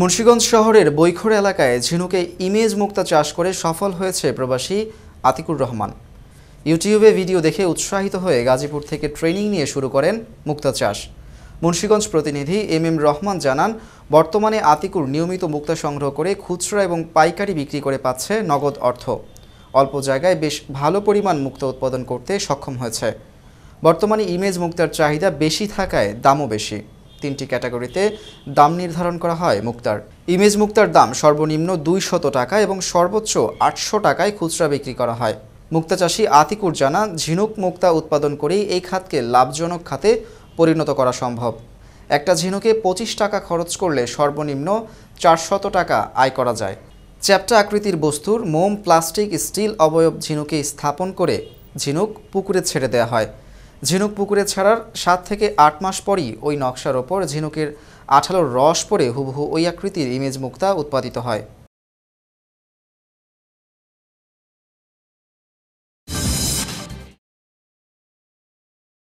মুন্সীগঞ্জ শহরের বৈখর এলাকায় ঝিনুকে ইমেজ মুক্তা চাষ করে সফল হয়েছে প্রবাসী আতিকুর রহমান ইউটিউবে ভিডিও দেখে উৎসাহিত হয়ে গাজীপুর থেকে ট্রেনিং নিয়ে শুরু করেন মুক্তা চাষ মুন্সীগঞ্জ প্রতিনিধি এম এম রহমান জানান বর্তমানে আতিকুর নিয়মিত মুক্তা সংগ্রহ করে খুচরা এবং পাইকারি বিক্রি করে পাচ্ছে নগদ অর্থ অল্প জায়গায় বেশ ভালো পরিমাণ মুক্তা উৎপাদন করতে সক্ষম হয়েছে বর্তমানে ইমেজ মুক্তার চাহিদা বেশি থাকায় দামও বেশি তিনটি ক্যাটাগরিতে দাম নির্ধারণ করা হয় মুক্তার ইমেজ মুক্তার দাম সর্বনিম্ন দুইশত টাকা এবং সর্বোচ্চ আটশো টাকায় খুচরা বিক্রি করা হয় মুক্তা চাষি আতিকুর জানা ঝিনুক মুক্তা উৎপাদন করেই এই খাতকে লাভজনক খাতে পরিণত করা সম্ভব একটা ঝিনুকে পঁচিশ টাকা খরচ করলে সর্বনিম্ন চারশত টাকা আয় করা যায় চ্যাপ্টা আকৃতির বস্তুর মোম প্লাস্টিক স্টিল অবয়ব ঝিনুকে স্থাপন করে ঝিনুক পুকুরে ছেড়ে দেওয়া হয় ঝিনুক পুকুরে ছাড়ার সাত থেকে আট মাস পরই ওই নকশার ওপর ঝিনুকের আঠালোর রস পরে হুবহু ওই আকৃতির ইমেজ মুক্তা উৎপাদিত হয়